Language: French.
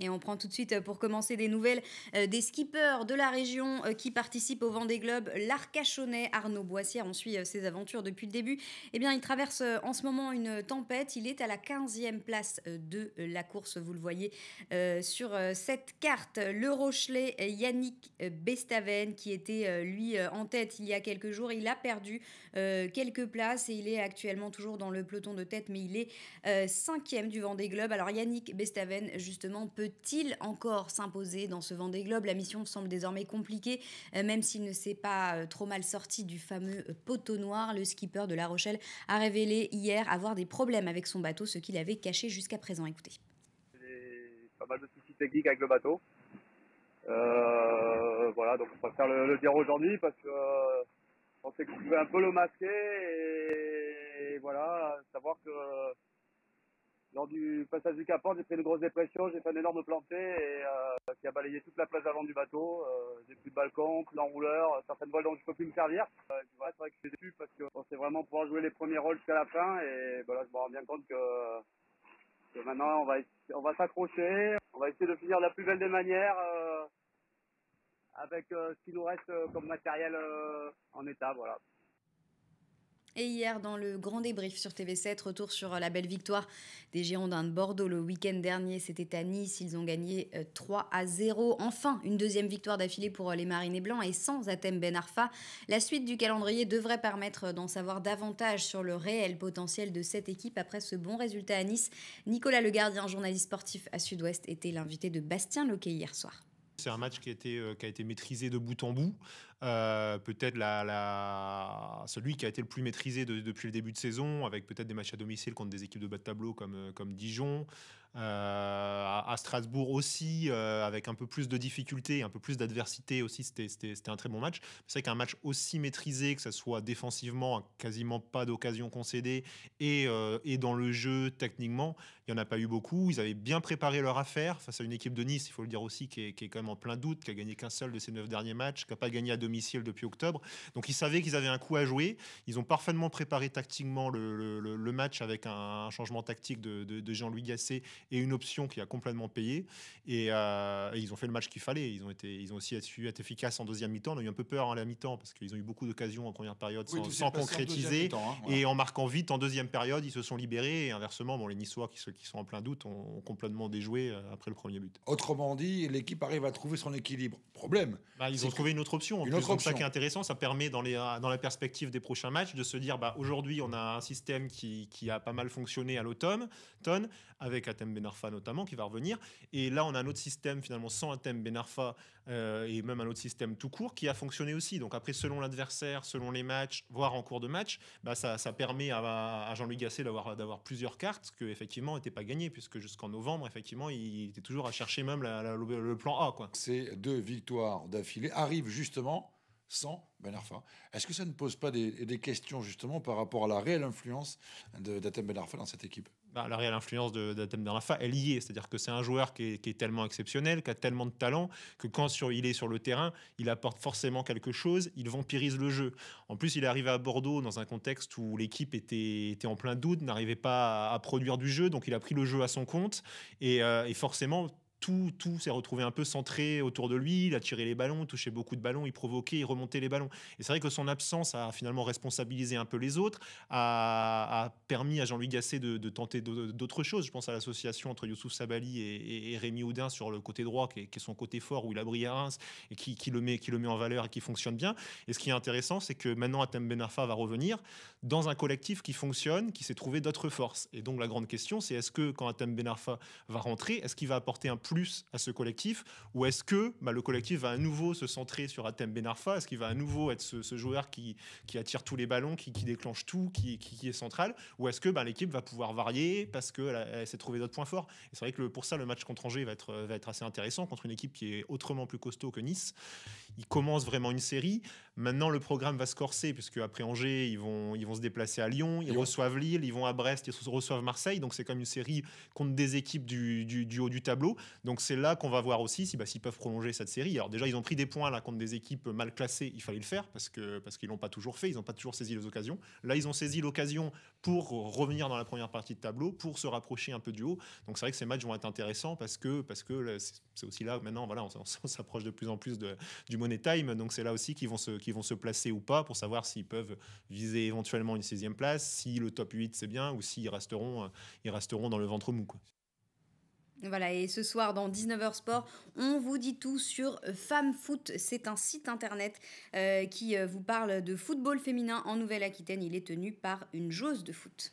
Et on prend tout de suite euh, pour commencer des nouvelles euh, des skippers de la région euh, qui participent au Vendée Globe. l'Arcachonais Arnaud Boissière, on suit ses aventures depuis le début. Eh bien, il traverse en ce moment une tempête. Il est à la 15e place de la course, vous le voyez sur cette carte. Le Rochelet Yannick Bestaven, qui était lui en tête il y a quelques jours, il a perdu quelques places et il est actuellement toujours dans le peloton de tête, mais il est 5e du Vendée Globe. Alors, Yannick Bestaven, justement, peut peut-il encore s'imposer dans ce vent des globes La mission semble désormais compliquée, euh, même s'il ne s'est pas euh, trop mal sorti du fameux euh, poteau noir. Le skipper de La Rochelle a révélé hier avoir des problèmes avec son bateau, ce qu'il avait caché jusqu'à présent. Écoutez. Pas mal de soucis techniques avec le bateau. voilà, donc on préfère le, le dire aujourd'hui parce que on s'est un peu le masquer et voilà, savoir que lors du passage du Cap j'ai fait une grosse dépression, j'ai fait une énorme plantée et, euh, qui a balayé toute la place avant du bateau. Euh, j'ai plus de balcon, plus d'enrouleur, euh, certaines voiles dont je peux plus me servir. Euh, c'est vrai que je suis déçu parce que c'est vraiment pouvoir jouer les premiers rôles jusqu'à la fin et voilà, je me rends bien compte que, maintenant on va on va s'accrocher, on va essayer de finir de la plus belle des manières euh, avec ce qui nous reste comme matériel en état, voilà. Et hier, dans le grand débrief sur TV7, retour sur euh, la belle victoire des Girondins de Bordeaux le week-end dernier. C'était à Nice. Ils ont gagné 3 euh, à 0. Enfin, une deuxième victoire d'affilée pour euh, les Marinés Blancs et sans Atem Ben Arfa. La suite du calendrier devrait permettre d'en savoir davantage sur le réel potentiel de cette équipe après ce bon résultat à Nice. Nicolas Le Gardien, journaliste sportif à Sud-Ouest, était l'invité de Bastien Loquet hier soir. C'est un match qui a été maîtrisé de bout en bout. Euh, peut-être la, celui qui a été le plus maîtrisé depuis le début de saison, avec peut-être des matchs à domicile contre des équipes de bas de tableau comme, euh, comme Dijon, euh, à, Strasbourg aussi, avec un peu plus de difficultés, un peu plus d'adversité aussi, c'était un très bon match. C'est vrai qu'un match aussi maîtrisé, que ce soit défensivement, hein, quasiment pas d'occasion concédée, et, dans le jeu techniquement, il n'y en a pas eu beaucoup. Ils avaient bien préparé leur affaire face à une équipe de Nice, il faut le dire aussi, qui est, quand même en plein doute, qui a gagné qu'un seul de ses neuf derniers matchs, qui n'a pas gagné à domicile depuis octobre. Donc ils savaient qu'ils avaient un coup à jouer. Ils ont parfaitement préparé tactiquement le, match avec un, changement tactique de, Jean-Louis Gasset et une option qui a complètement payé. Euh, et, ils ont fait le match qu'il fallait. Ils ont, été, ils ont aussi su être efficaces en deuxième mi-temps. On a eu un peu peur en hein, la mi-temps parce qu'ils ont eu beaucoup d'occasions en première période sans, concrétiser. Hein, et en marquant vite en deuxième période, ils se sont libérés. Et inversement, bon, les Niçois qui, qui sont en plein doute ont, complètement déjoué euh, après le premier but. Autrement dit, l'équipe arrive à trouver son équilibre. Problème. Bah, ils ont trouvé une autre option je crois ça intéressant, ça permet euh, dans, la perspective des prochains matchs de se dire bah, aujourd'hui, on a un système qui, a pas mal fonctionné à l'automne, avec Atem Benarfa notamment, qui va revenir. Et là, on a un autre système finalement sans Atem Benarfa euh, et même un autre système tout court qui a fonctionné aussi. Donc après, selon l'adversaire, selon les matchs, voire en cours de match, bah, ça, permet à, Jean-Louis Gasset d'avoir, plusieurs cartes que effectivement n'était pas gagné, puisque jusqu'en novembre, effectivement, il était toujours à chercher même le, plan A. Quoi. Ces deux victoires d'affilée arrivent justement sans Ben Arfa. Est-ce que ça ne pose pas des, questions justement par rapport à la réelle influence d'Atem Ben Arfa dans cette équipe bah, La réelle influence d'Atem Ben Arfa est liée, c'est-à-dire que c'est un joueur qui est, tellement exceptionnel, qui a tellement de talent, que quand il est sur le terrain, il apporte forcément quelque chose, il vampirise le jeu. En plus, il est arrivé à Bordeaux dans un contexte où l'équipe était, en plein doute, n'arrivait pas à, produire du jeu, donc il a pris le jeu à son compte, et euh, forcément, tout, tout s'est retrouvé un peu centré autour de lui. Il a tiré les ballons, touché beaucoup de ballons, il provoquait, il remontait les ballons. Et c'est vrai que son absence a finalement responsabilisé un peu les autres, a, permis à Jean-Louis Gasset de, tenter d'autres choses. Je pense à l'association entre Youssouf Sabali et, Rémi Houdin sur le côté droit, qui est, son côté fort, où il a brillé à Reims et qui, qui, le met, qui le met en valeur et qui fonctionne bien. Et ce qui est intéressant, c'est que maintenant Atem Benarfa va revenir dans un collectif qui fonctionne, qui s'est trouvé d'autres forces. Et donc la grande question, c'est est-ce que quand Atem Benarfa va rentrer, est-ce qu'il va apporter un plus à ce collectif Ou est-ce que bah, le collectif va à nouveau se centrer sur Atem Benarfa Est-ce qu'il va à nouveau être ce, joueur qui, attire tous les ballons, qui, déclenche tout, qui, est central Ou est-ce que bah, l'équipe va pouvoir varier parce qu'elle s'est trouvée d'autres points forts Et c'est vrai que pour ça, le match contre Angers va être, va être assez intéressant contre une équipe qui est autrement plus costaud que Nice. Il commence vraiment une série. Maintenant, le programme va se corser, puisque après Angers, ils vont, ils vont se déplacer à Lyon, ils reçoivent Lille, ils vont à Brest, ils reçoivent Marseille. Donc, c'est comme une série contre des équipes du, du, haut du tableau. Donc, c'est là qu'on va voir aussi bah, s'ils bah, peuvent prolonger cette série. Alors, déjà, ils ont pris des points là contre des équipes mal classées. Il fallait le faire parce qu'ils parce qu'ils ne l'ont pas toujours fait. Ils n'ont pas toujours saisi les occasions. Là, ils ont saisi l'occasion pour revenir dans la première partie de tableau, pour se rapprocher un peu du haut. Donc, c'est vrai que ces matchs vont être intéressants parce que parce que c'est aussi là, maintenant, voilà, on, s'approche de plus en plus de, du Money Time. Donc, c'est là aussi qu'ils vont se. Ils vont se placer ou pas pour savoir s'ils peuvent viser éventuellement une sixième place, si le top 8 c'est bien ou s'ils resteront, euh, ils resteront dans le ventre mou. Voilà, et ce soir dans 19h Sport, on vous dit tout sur euh, Femme Foot. C'est un site internet euh, qui vous parle de football féminin en Nouvelle-Aquitaine. Il est tenu par une jose de foot.